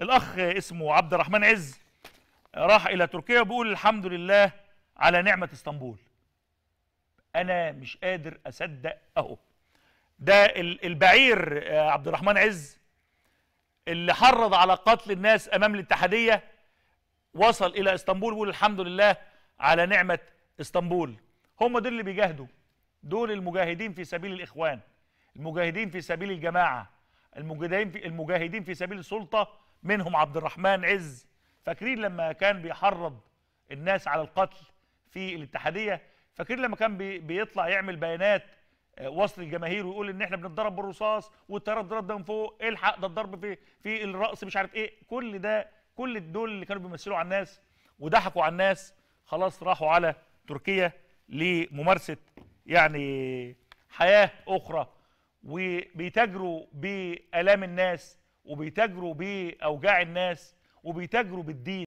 الاخ اسمه عبد الرحمن عز راح الى تركيا وبيقول الحمد لله على نعمه اسطنبول انا مش قادر اصدق اهو ده البعير آه، عبد الرحمن عز اللي حرض على قتل الناس امام الاتحاديه وصل الى اسطنبول ويقول الحمد لله على نعمه اسطنبول هم دول اللي بيجاهدوا دول المجاهدين في سبيل الاخوان المجاهدين في سبيل الجماعه المجاهدين في المجاهدين في سبيل السلطه منهم عبد الرحمن عز فاكرين لما كان بيحرض الناس على القتل في الاتحاديه فاكرين لما كان بيطلع يعمل بيانات آه، وصل الجماهير ويقول ان احنا بنتضرب بالرصاص والطياره ضرب ده من فوق الحق ده الضرب في في الراس مش عارف ايه كل ده كل دول اللي كانوا بيمثلوا على الناس وضحكوا على الناس خلاص راحوا على تركيا لممارسه يعني حياه اخرى وبيتاجروا بآلام الناس وبيتاجروا بأوجاع الناس وبيتاجروا بالدين